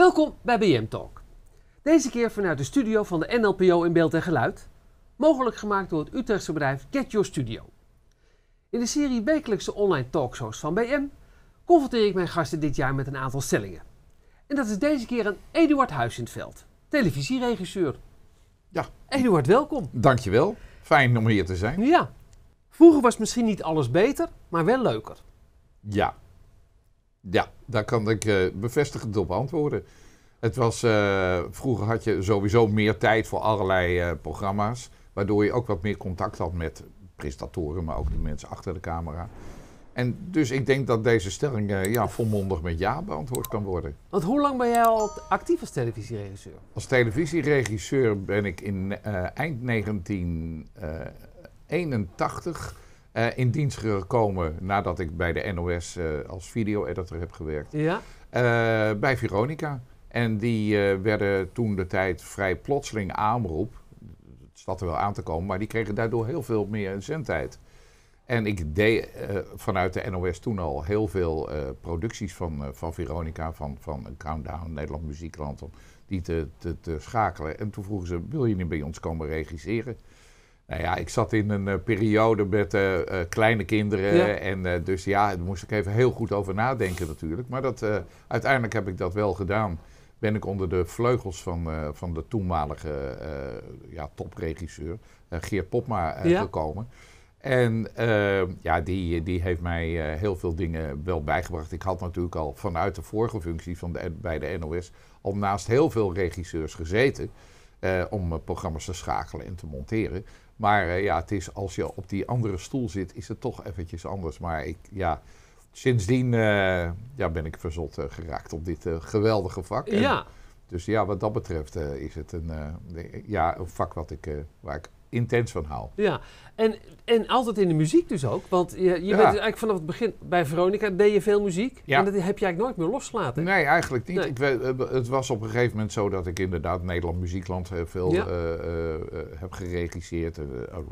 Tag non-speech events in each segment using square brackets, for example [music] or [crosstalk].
Welkom bij BM Talk. Deze keer vanuit de studio van de NLPO in beeld en geluid, mogelijk gemaakt door het Utrechtse bedrijf Get Your Studio. In de serie wekelijkse online talkshows van BM confronteer ik mijn gasten dit jaar met een aantal stellingen. En dat is deze keer een Eduard Huizintveld, televisieregisseur. Ja. Eduard, welkom. Dankjewel. Fijn om hier te zijn. Ja. Vroeger was misschien niet alles beter, maar wel leuker. Ja, ja, daar kan ik uh, bevestigend op antwoorden. Het was, eh, vroeger had je sowieso meer tijd voor allerlei eh, programma's, waardoor je ook wat meer contact had met presentatoren, maar ook de mensen achter de camera. En dus ik denk dat deze stelling ja, volmondig met ja beantwoord kan worden. Want hoe lang ben jij al actief als televisieregisseur? Als televisieregisseur ben ik in eind 1981 eh, in dienst gekomen nadat ik bij de NOS eh, als video-editor heb gewerkt. Ja. Eh, bij Veronica. En die werden toen de tijd vrij plotseling aanroep. Het zat er wel aan te komen, maar die kregen daardoor heel veel meer zendtijd. En ik deed vanuit de NOS toen al heel veel producties van, van Veronica, van, van Countdown, Nederland Muziekland, om die te, te, te schakelen. En toen vroegen ze, wil je niet bij ons komen regisseren? Nou ja, ik zat in een eh, periode met eh, eh, kleine kinderen. En dus ja, daar moest ik even heel goed over nadenken natuurlijk. Maar dat, uiteindelijk heb ik dat wel gedaan. Ben ik onder de vleugels van, van de toenmalige ja, topregisseur Geert Popma gekomen. En ehm, ja, die, die heeft mij heel veel dingen wel bijgebracht. Ik had natuurlijk al vanuit de vorige functie van de, bij de NOS al naast heel veel regisseurs gezeten. Eh, om eh, programma's te schakelen en te monteren. Maar eh, ja, het is, als je op die andere stoel zit, is het toch eventjes anders. Maar ik, ja, sindsdien ja, ben ik verzot geraakt op dit geweldige vak. Ja. dus ja, wat dat betreft is het een, ja, een vak wat ik, waar ik intens van Ja, en, en altijd in de muziek dus ook. Want je, je bent eigenlijk vanaf het begin bij Veronica deed je veel muziek. En dat heb je eigenlijk nooit meer losgelaten. Nee, eigenlijk niet. Ik, eh, het was op een gegeven moment zo dat ik inderdaad Nederland Muziekland eh, veel eh, heb geregisseerd.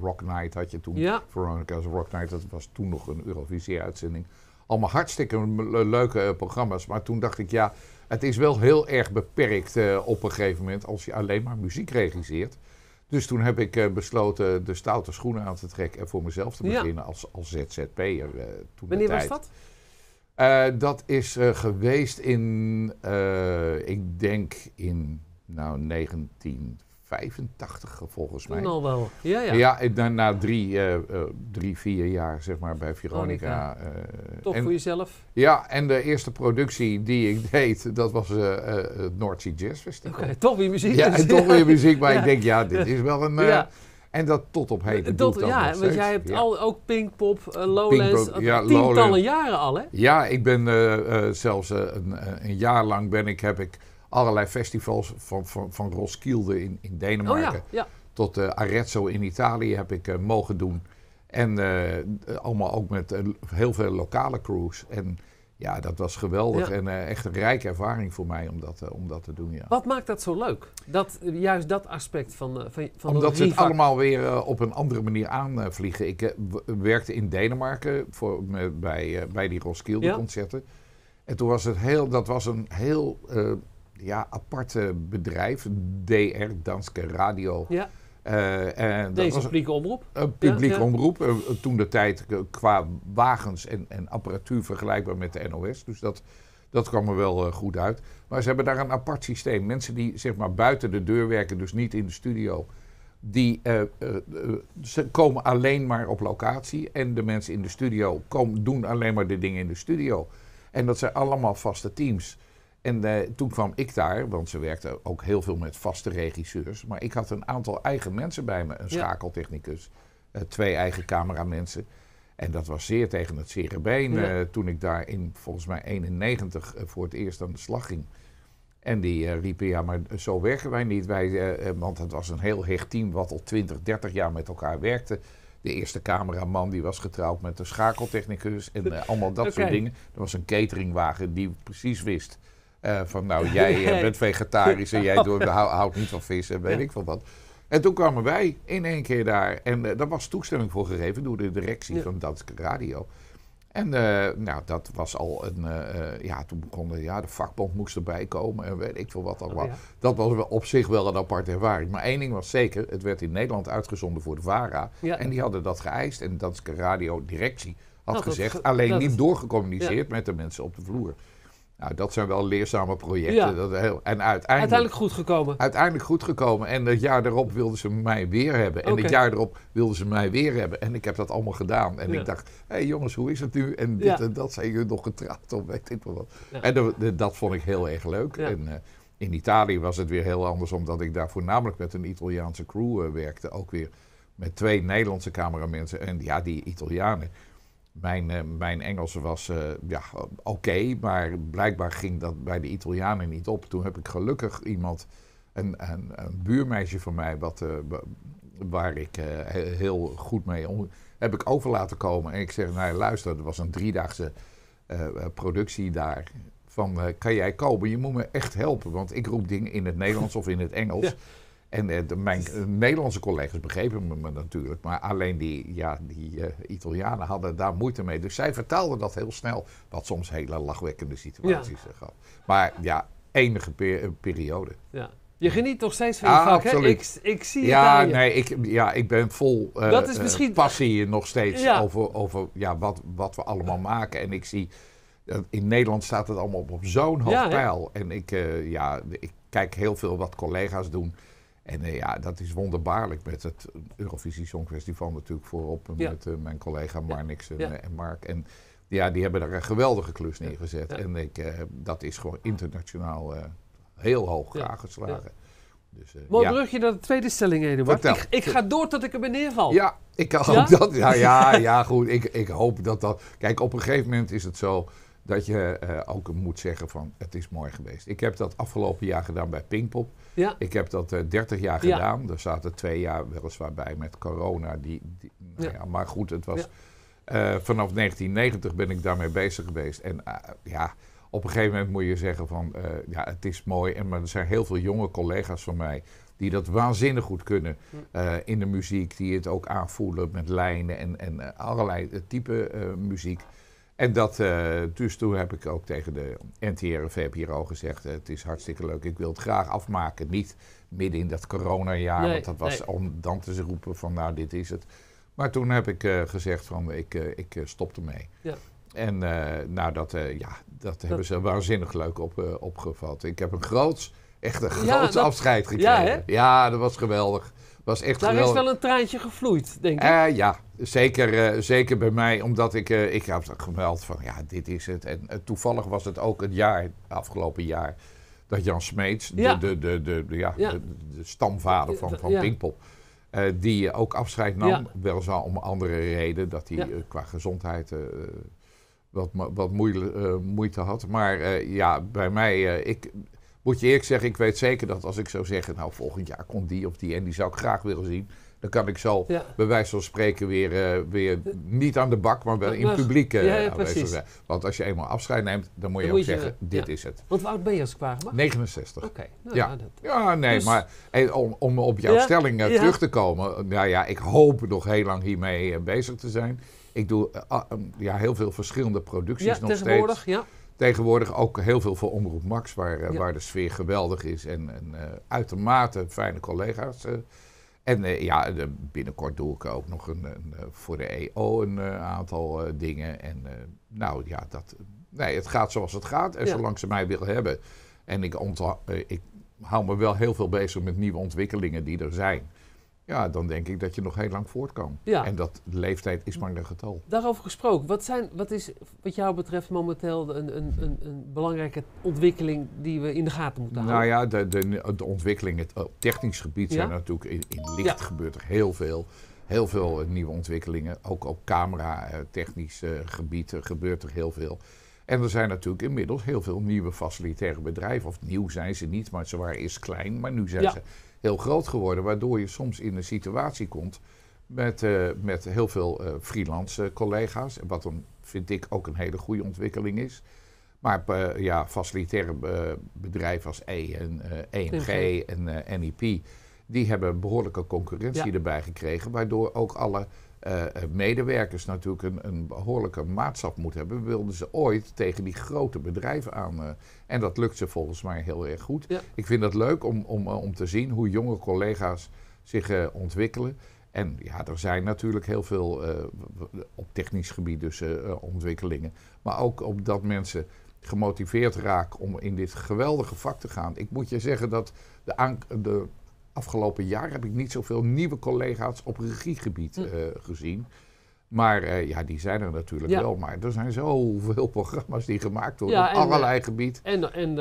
Rock Night had je toen. Veronica's Rock Night, dat was toen nog een Eurovisie-uitzending. Allemaal hartstikke leuke programma's. Maar toen dacht ik, ja, het is wel heel erg beperkt op een gegeven moment als je alleen maar muziek regisseert. Dus toen heb ik eh, besloten de stoute schoenen aan te trekken en voor mezelf te beginnen als, als ZZP'er. Eh, toen Wanneer was dat? Eh, dat is geweest in, ik denk in nou, 19 85 volgens mij. Toen al wel, ja ja. Ja, na, na drie, eh, eh, drie, vier jaar zeg maar bij Veronica. Veronica. Eh, Top voor jezelf. Ja, en de eerste productie die ik [laughs] deed, dat was het North Sea Jazz Festival. Okay, toch weer muziek. Ja, [laughs] en toch weer muziek, maar ik denk ja, dit is wel een... En dat tot op heden. Tot, ja, want jij hebt al, ook Pinkpop, uh, Lowlands, Pink ja, tientallen jaren al hè? Ja, ik ben zelfs een, een, jaar lang ben ik, heb ik allerlei festivals, van, van, van Roskilde in, in Denemarken oh tot eh, Arezzo in Italië heb ik eh, mogen doen. En eh, allemaal ook met heel veel lokale crews. En ja, dat was geweldig en echt een rijke ervaring voor mij om dat, om dat te doen. Ja. Wat maakt dat zo leuk? Dat, juist dat aspect van, de van, van Omdat ze het allemaal weer op een andere manier aanvliegen. Ik werkte in Denemarken voor, bij, bij die Roskilde-concerten. En toen was het heel, dat was een heel ja, aparte bedrijf, DR, Danske Radio. Ja. Uh, en Deze publieke omroep. Een publieke omroep. Eh, toen de tijd qua wagens en, en, apparatuur vergelijkbaar met de NOS. Dus dat, dat kwam er wel eh, goed uit. Maar ze hebben daar een apart systeem. Mensen die zeg maar buiten de deur werken, dus niet in de studio. Die, ze komen alleen maar op locatie. En de mensen in de studio komen, doen alleen maar de dingen in de studio. En dat zijn allemaal vaste teams. En eh, toen kwam ik daar, want ze werkte ook heel veel met vaste regisseurs. Maar ik had een aantal eigen mensen bij me. Een schakeltechnicus, eh, twee eigen cameramensen. En dat was zeer tegen het cerebeen ja. Eh, toen ik daar in volgens mij 91 voor het eerst aan de slag ging. En die riepen, ja, maar zo werken wij niet. Wij, want het was een heel hecht team wat al 20, 30 jaar met elkaar werkte. De eerste cameraman die was getrouwd met de schakeltechnicus en allemaal dat [laughs] soort dingen. Er was een cateringwagen die precies wist eh, van nou, [laughs] jij eh, bent vegetarisch en jij [laughs] houdt niet van vis en weet ik veel wat. En toen kwamen wij in één keer daar. En uh, daar was toestemming voor gegeven door de directie van Danske Radio. En nou, dat was al een. ja, toen begonnen. Ja, de vakbond moest erbij komen. En weet ik veel wat allemaal. Oh, dat was op zich wel een aparte ervaring. Maar één ding was zeker: het werd in Nederland uitgezonden voor de VARA. En die hadden dat geëist. En de Danske Radio-directie had gezegd. alleen niet doorgecommuniceerd met de mensen op de vloer. Nou, dat zijn wel leerzame projecten. Dat heel, en uiteindelijk, goed gekomen. Uiteindelijk goed gekomen. En het jaar daarop wilden ze mij weer hebben. En het jaar erop wilden ze mij weer hebben. En ik heb dat allemaal gedaan. En ik dacht, hé hey jongens, hoe is het nu? En dit en dat zijn jullie nog getrapt of weet ik wat. En dat, dat, vond ik heel erg leuk. En eh, in Italië was het weer heel anders, omdat ik daar voornamelijk met een Italiaanse crew eh, werkte. Ook weer met twee Nederlandse cameramensen. En ja, die Italianen mijn, eh, mijn Engels was eh, ja, oké, maar blijkbaar ging dat bij de Italianen niet op. Toen heb ik gelukkig iemand, een, een, buurmeisje van mij, wat, eh, waar ik heel goed mee om, heb ik over laten komen. En ik zeg, nou luister, er was een driedaagse productie daar van kan jij komen? Je moet me echt helpen, want ik roep dingen in het Nederlands of in het Engels. En eh, de, mijn dus- eh, Nederlandse collega's begrepen me, natuurlijk, maar alleen die, ja, die eh, Italianen hadden daar moeite mee. Dus zij vertaalden dat heel snel, wat soms hele lachwekkende situaties ja. gaf. Maar ja, enige periode. Ja. Je geniet toch steeds van je vak, hè? Ik, ik zie ja, het nee, ik, ja, ik ben vol dat is misschien... passie nog steeds over, over ja, wat, wat we allemaal maken. En ik zie, in Nederland staat het allemaal op, op zo'n hoog pijl. En ik, ja, ik kijk heel veel wat collega's doen. En eh, ja, dat is wonderbaarlijk met het Eurovisie Songfestival natuurlijk voorop. Met eh, mijn collega Marnix en, eh, en, Mark. En ja, die hebben daar een geweldige klus neergezet. En ik, dat is gewoon internationaal heel hoog aangeslagen. Dus, Mooi brugje naar de tweede stelling, Eduard. Ik, ik, ga door tot ik er beneden Ja, ik kan ook dat. Ja, ja, ja goed. Ik, ik hoop dat dat... Kijk, op een gegeven moment is het zo dat je eh, ook moet zeggen van het is mooi geweest. Ik heb dat afgelopen jaar gedaan bij Pinkpop. Ja. Ik heb dat 30 eh, jaar gedaan. Er zaten twee jaar weliswaar bij met corona. Die, nou ja. maar goed, het was... Eh, vanaf 1990 ben ik daarmee bezig geweest. En ja, op een gegeven moment moet je zeggen van... ja, het is mooi. En, maar er zijn heel veel jonge collega's van mij... die dat waanzinnig goed kunnen in de muziek. Die het ook aanvoelen met lijnen en, en allerlei type muziek. En dat, eh, dus toen heb ik ook tegen de NTRV-PRO gezegd: eh, Het is hartstikke leuk, ik wil het graag afmaken. Niet midden in dat coronajaar, want dat was om dan te roepen: van nou, dit is het. Maar toen heb ik eh, gezegd: van ik, ik stop ermee. Ja. En nou, dat, ja, dat, hebben ze waanzinnig leuk op, opgevat. Ik heb een groots echt een groot afscheid gekregen. Ja, dat was geweldig. Was echt Daar is wel een traantje gevloeid, denk ik. Eh, ja, zeker, eh, zeker bij mij, omdat ik, uh, ik had gemeld van ja, dit is het. En toevallig was het ook het jaar, afgelopen jaar, dat Jan Smeets, de, de, de, de, ja, de, stamvader van, van Pinkpop, die ook afscheid nam. Wel zo om andere reden, dat hij qua gezondheid wat, wat moeite, moeite had. Maar ja, bij mij, ik moet je eerlijk zeggen, ik weet zeker dat als ik zou zeggen, nou volgend jaar komt die of die en die zou ik graag willen zien. Dan kan ik zo, ja. bij wijze van spreken, weer, eh, weer niet aan de bak, maar wel in publiek uh, aanwezig zijn. Want als je eenmaal afscheid neemt, dan moet je ook zeggen, eh, dit is het. Wat oud ben je als ik 69. Oké. Nou, ja. Nou, ja, nee, dus- maar om, om, op jouw stelling terug te komen. Nou ja, ik hoop nog heel lang hiermee bezig te zijn. Ik doe ah, ja, heel veel verschillende producties nog steeds. Ja, tegenwoordig, ja. Tegenwoordig ook heel veel voor Omroep Max, waar, eh, waar de sfeer geweldig is en, en eh, uitermate fijne collega's. Eh. en ja, binnenkort doe ik ook nog een, voor de EO een aantal dingen. En nou ja, dat, nee, het gaat zoals het gaat. En zolang ze mij willen hebben. En ik, ik hou me wel heel veel bezig met nieuwe ontwikkelingen die er zijn. Ja, dan denk ik dat je nog heel lang voort kan. Ja. En dat leeftijd is maar een getal. Daarover gesproken, wat, zijn, wat is wat jou betreft momenteel een, een, een, een belangrijke ontwikkeling die we in de gaten moeten houden? Nou ja, de, de, ontwikkelingen op technisch gebied zijn natuurlijk in, licht gebeurt er heel veel. Heel veel eh, nieuwe ontwikkelingen, ook op camera-technisch eh, eh, gebied gebeurt er heel veel. En er zijn natuurlijk inmiddels heel veel nieuwe facilitaire bedrijven. Of nieuw zijn ze niet, maar ze waren eerst klein, maar nu zijn ja. ze heel groot geworden, waardoor je soms in een situatie komt met, eh, met heel veel eh, freelance eh, collega's, wat dan vind ik ook een hele goede ontwikkeling is. Maar ja, facilitaire bedrijven als E, e en EMG en NEP, die hebben behoorlijke concurrentie erbij gekregen, waardoor ook alle uh, medewerkers natuurlijk een, een, behoorlijke maatschappij moet hebben, wilden ze ooit tegen die grote bedrijven aan. Eh, en dat lukt ze volgens mij heel erg goed. Ik vind het leuk om, om, om te zien hoe jonge collega's zich ontwikkelen. En ja, er zijn natuurlijk heel veel op technisch gebied dus ontwikkelingen. Maar ook op dat mensen gemotiveerd raken om in dit geweldige vak te gaan. Ik moet je zeggen dat de, de afgelopen jaar heb ik niet zoveel nieuwe collega's op regiegebied hm. eh, gezien. Maar eh, ja, die zijn er natuurlijk wel. Maar er zijn zoveel [laughs] programma's die gemaakt worden op eh, allerlei gebieden. En, en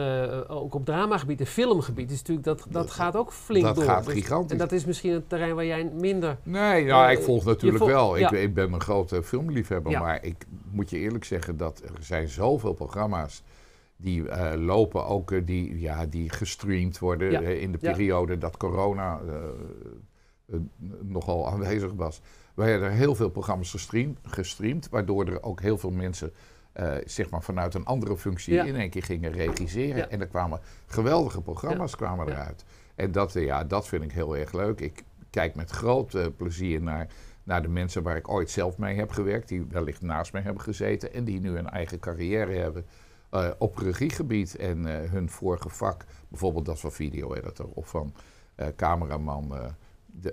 ook op dramagebied en filmgebied is dus natuurlijk dat, dat, gaat ook flink dat door. Dat gaat dus- gigantisch. En dat is misschien een terrein waar jij minder... Nee, nou, ik volg natuurlijk wel. Ik, ik, ben een grote filmliefhebber. Maar ik moet je eerlijk zeggen dat er zijn zoveel programma's die eh, lopen ook, eh, die, ja, die gestreamd worden eh, in de periode dat corona nogal aanwezig was. Wij hebben heel veel programma's gestreamd, gestreamd waardoor er ook heel veel mensen zeg maar vanuit een andere functie in één keer gingen regisseren. En er kwamen geweldige programma's kwamen eruit. En dat, ja, dat vind ik heel erg leuk. Ik kijk met groot plezier naar, naar de mensen waar ik ooit zelf mee heb gewerkt, die wellicht naast mij hebben gezeten en die nu een eigen carrière hebben. Eh, op regiegebied en eh, hun vorige vak, bijvoorbeeld dat van video-editor of van eh, cameraman,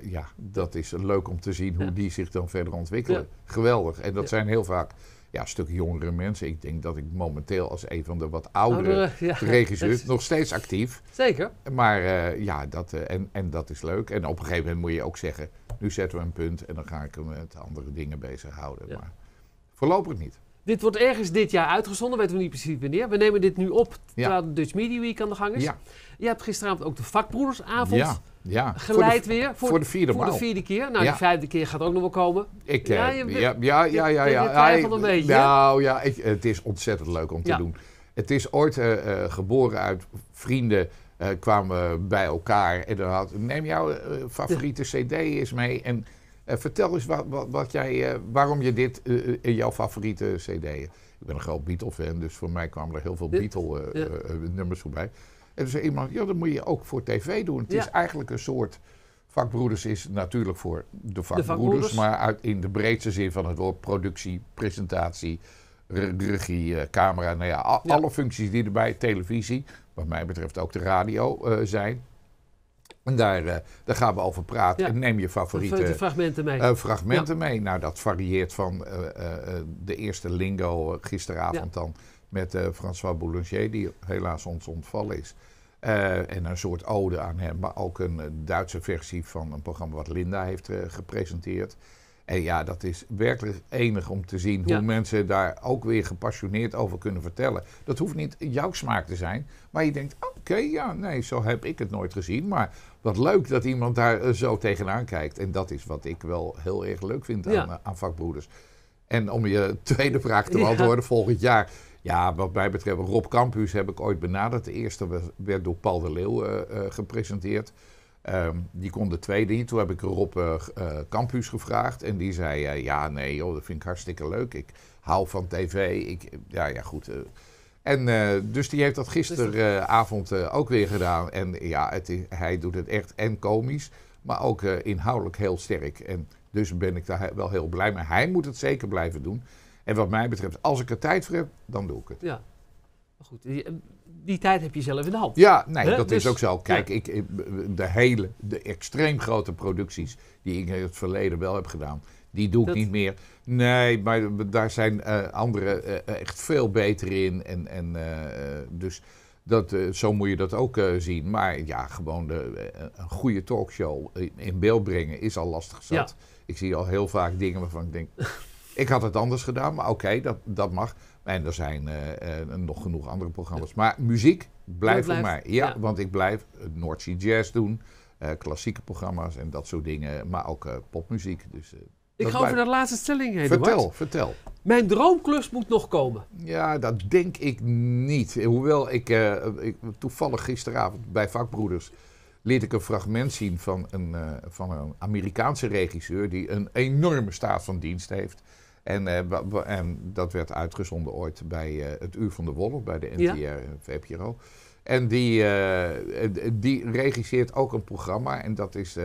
ja, dat is leuk om te zien hoe die zich dan verder ontwikkelen. Geweldig. En dat zijn heel vaak ja, een stuk jongere mensen. Ik denk dat ik momenteel als een van de wat oudere, oudere regisseurs [laughs] nog steeds actief. Zeker. Maar ja, dat, en, en dat is leuk. En op een gegeven moment moet je ook zeggen, nu zetten we een punt en dan ga ik hem met andere dingen bezighouden. Maar voorlopig niet. Dit wordt ergens dit jaar uitgezonden, weten we niet precies wanneer. We nemen dit nu op terwijl de Dutch Media Week aan de gang is. Ja. Je hebt gisteravond ook de vakbroedersavond ja, ja. geleid weer. Voor, de vierde Voor de vierde keer. Nou, de vijfde keer gaat ook nog wel komen. Ik, ja, eh, ja, ja, ja, ja, een beetje. Nou ja, het is ontzettend leuk om te doen. Het is ooit eh, eh, geboren uit vrienden kwamen bij elkaar. En dan had, neem jouw favoriete cd eens mee. En eh, vertel eens wat, wat, wat jij, eh, waarom je dit eh, in jouw favoriete CD. Ik ben een groot Beatle-fan, dus voor mij kwamen er heel veel Beatle-nummers voorbij. En toen zei iemand: Ja, dat moet je ook voor tv doen. Het is eigenlijk een soort. Vakbroeders is natuurlijk voor de vakbroeders, maar uit, in de breedste zin van het woord productie, presentatie, regie, camera, nou ja, ja, alle functies die erbij, televisie, wat mij betreft ook de radio zijn, en daar, eh, daar gaan we over praten. En neem je favoriete fragmenten mee. Eh, fragmenten mee. Nou, dat varieert van eh, de eerste lingo gisteravond dan met François Boulanger, die helaas ons ontvallen is. en een soort ode aan hem, maar ook een Duitse versie van een programma wat Linda heeft gepresenteerd. En ja, dat is werkelijk enig om te zien hoe mensen daar ook weer gepassioneerd over kunnen vertellen. Dat hoeft niet jouw smaak te zijn, maar je denkt: oké, ja, nee, zo heb ik het nooit gezien. Maar wat leuk dat iemand daar eh, zo tegenaan kijkt. En dat is wat ik wel heel erg leuk vind aan, eh, aan vakbroeders. En om je [laughs] tweede vraag te beantwoorden, volgend jaar. Ja, wat mij betreft, Rob Campus heb ik ooit benaderd. De eerste werd door Paul de Leeuw eh, gepresenteerd. Ehm, die kon de tweede niet. Toen heb ik Rob uh, Campus gevraagd. En die zei, ja nee joh, dat vind ik hartstikke leuk. Ik hou van tv. Ik, ja, ja goed... En eh, dus die heeft dat dus gisteravond eh, ook weer gedaan. En ja, het hij doet het echt en komisch, maar ook eh, inhoudelijk heel sterk. En dus ben ik daar wel heel blij mee. Hij moet het zeker blijven doen. En wat mij betreft, als ik er tijd voor heb, dan doe ik het. Ja, maar goed. Die, die tijd heb je zelf in de hand. Ja, nee, dat is dus- ook zo. Kijk, ik, de hele, de extreem grote producties die ik in het verleden wel heb gedaan, die doe ik niet meer. Nee, maar daar zijn uh, eh, anderen eh, eh, echt veel beter in. En, en dus dat, zo moet je dat ook zien. Maar ja, gewoon de, een goede talkshow in beeld brengen is al lastig zat. Ik zie al heel vaak dingen waarvan ik denk... [laughs] ik had het anders gedaan, maar oké, dat, dat mag. En er zijn nog genoeg andere programma's. Maar muziek blijft voor mij. Ja, want ik blijf North Sea Jazz doen. klassieke programma's en dat soort dingen, maar ook popmuziek. Dus, ik ga over de laatste stelling heen. Vertel, vertel. Mijn droomklus moet nog komen. Ja, dat denk ik niet. Hoewel ik, eh, ik toevallig gisteravond bij vakbroeders liet ik een fragment zien van een, eh, van een Amerikaanse regisseur die een enorme staat van dienst heeft. En, eh, en dat werd uitgezonden ooit bij het Uur van de Wolf, bij de NTR en En die, die regisseert ook een programma en dat is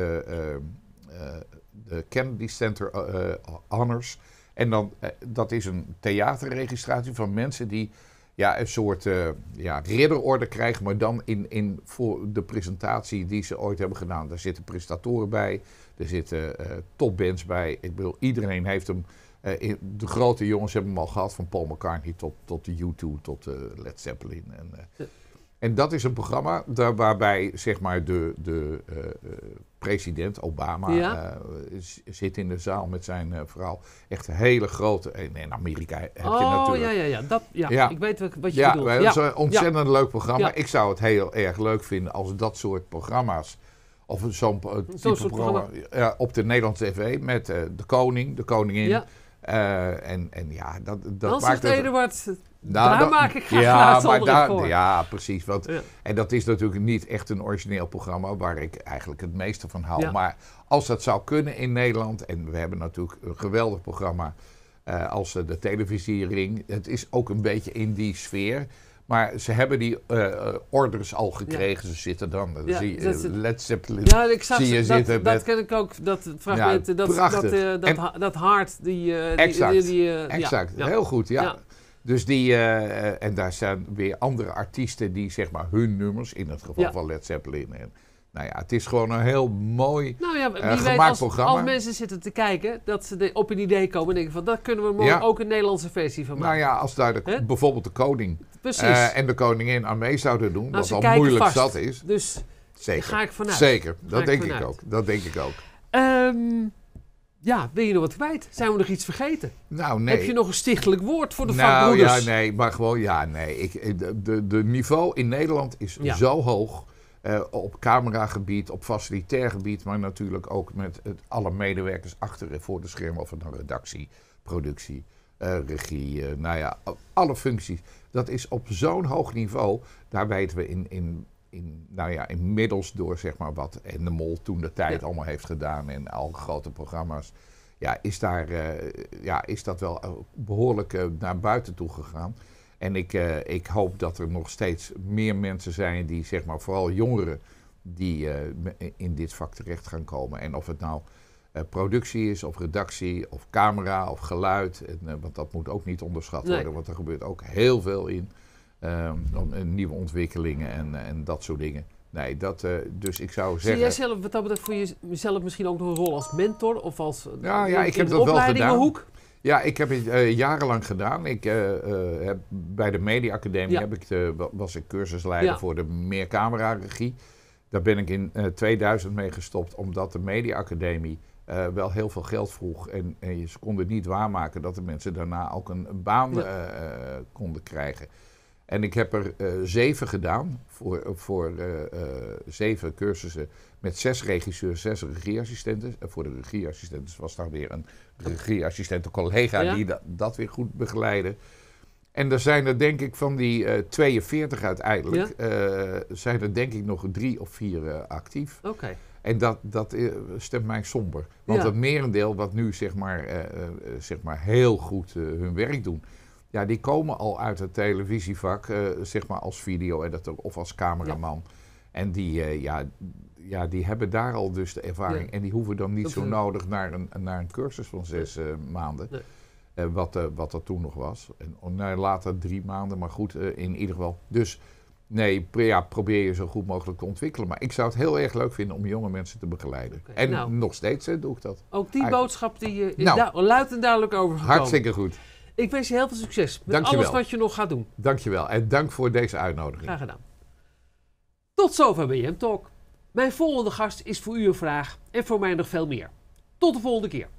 de Kennedy Center eh, eh, Honors. En dan, eh, dat is een theaterregistratie van mensen die ja, een soort ja, ridderorde krijgen, maar dan in, in voor de presentatie die ze ooit hebben gedaan. Daar zitten prestatoren bij, er zitten topbands bij. Ik bedoel, iedereen heeft hem. de grote jongens hebben hem al gehad, van Paul McCartney tot, tot de U2, tot Led Zeppelin. En, en dat is een programma waarbij zeg maar de, de president Obama eh, zit in de zaal met zijn uh, eh, verhaal. Echt een hele grote. Eh, in Amerika heb oh, je natuurlijk. Ja, ja, ja. Dat, ja. Ik weet wat je ja, bedoelt. Ja, dat is een ontzettend leuk programma. Ik zou het heel erg leuk vinden als dat soort programma's. Of zo'n zo programma, op de Nederlandse TV met de koning, de koningin. Eh, en, en ja, dat, dat Dan maakt het... nou, daar maak ik graag ja, maar daar, voor. Ja, precies. Want, En dat is natuurlijk niet echt een origineel programma waar ik eigenlijk het meeste van hou. Maar als dat zou kunnen in Nederland, en we hebben natuurlijk een geweldig programma eh, als eh, de televisiering. Het is ook een beetje in die sfeer. Maar ze hebben die uh, orders al gekregen. Ze zitten dan. dan ja, zie je, Led Zeppelin. Ja, ik zag zie je dat, dat met, ken ik ook. Dat fragment. Ja, eh, dat, dat, uh, dat, dat hart. Die, uh, exact. Die, die, exact. Heel goed, ja. Dus die, en daar zijn weer andere artiesten die zeg maar hun nummers, in het geval van Led Zeppelin en nou ja, het is gewoon een heel mooi nou ja, eh, gemaakt programma. Als mensen zitten te kijken, dat ze op een idee komen en denken van... daar kunnen we mooi ook een Nederlandse versie van nou maken. Nou ja, als daar bijvoorbeeld de koning eh, en de koningin aan mee zouden doen... Nou, wat al moeilijk vast. dat is. Dus Zeker. ga ik vanuit. Zeker, dat denk ik, ook. Dat denk ik ook. Ehm, ja, wil je nog wat kwijt? Zijn we nog iets vergeten? Nou, nee. Heb je nog een stichtelijk woord voor de nou, Nou ja, nee, maar gewoon ja, nee. Ik, eh, de, de, niveau in Nederland is zo hoog... Eh, op cameragebied, op facilitair gebied, maar natuurlijk ook met het, alle medewerkers achter en voor de schermen, of het dan nou redactie, productie, eh, regie, eh, nou ja, alle functies. Dat is op zo'n hoog niveau, daar weten we in, in, in, nou ja, inmiddels door zeg maar wat en de Mol toen de tijd allemaal heeft gedaan en al grote programma's. Ja, is, daar, ja, is dat wel behoorlijk naar buiten toe gegaan. En ik, eh, ik hoop dat er nog steeds meer mensen zijn die, zeg maar, vooral jongeren, die eh, in dit vak terecht gaan komen. En of het nou eh, productie is, of redactie, of camera, of geluid. En, want dat moet ook niet onderschat worden, want er gebeurt ook heel veel in. Ehm, nieuwe ontwikkelingen en, en dat soort dingen. Nee, dat, dus ik zou zeggen... Zie jij zelf, wat dat betreft, voor jezelf misschien ook nog een rol als mentor? Of als... Ja, ja ik heb dat wel gedaan. Hoek? Ja, ik heb het eh, jarenlang gedaan. Ik, eh, eh, heb, bij de Media Academie heb ik de, was ik cursusleider voor de meercamera-regie. Daar ben ik in 2000 mee gestopt, omdat de Media Academie wel heel veel geld vroeg. En, en, ze konden niet waarmaken dat de mensen daarna ook een baan konden krijgen. En ik heb er eh, zeven gedaan, voor, voor eh, eh, zeven cursussen met zes regisseurs, zes regieassistenten. En voor de regieassistenten was daar weer een regieassistenten-collega die dat, weer goed begeleidde. En er zijn er denk ik van die 42 uiteindelijk, zijn er denk ik nog drie of vier actief. Oké. En dat, dat stemt mij somber. Want het merendeel wat nu zeg maar, zeg maar heel goed hun werk doen, ja, die komen al uit het televisievak, eh, zeg maar als video-editor of als cameraman. En die, eh, ja, ja, die hebben daar al dus de ervaring. En die hoeven dan niet zo nodig naar een, naar een cursus van zes eh, maanden. wat, wat dat toen nog was. En, oh, nou, later drie maanden, maar goed, in ieder geval. Dus nee, ja, probeer je zo goed mogelijk te ontwikkelen. Maar ik zou het heel erg leuk vinden om jonge mensen te begeleiden. en nou. nog steeds doe ik dat. Ook die boodschap die je nou, luidt en duidelijk over. Hartstikke goed. Ik wens je heel veel succes met alles wat je nog gaat doen. Dankjewel en dank voor deze uitnodiging. Graag gedaan. Tot zover BM Talk. Mijn volgende gast is voor u een vraag en voor mij nog veel meer. Tot de volgende keer.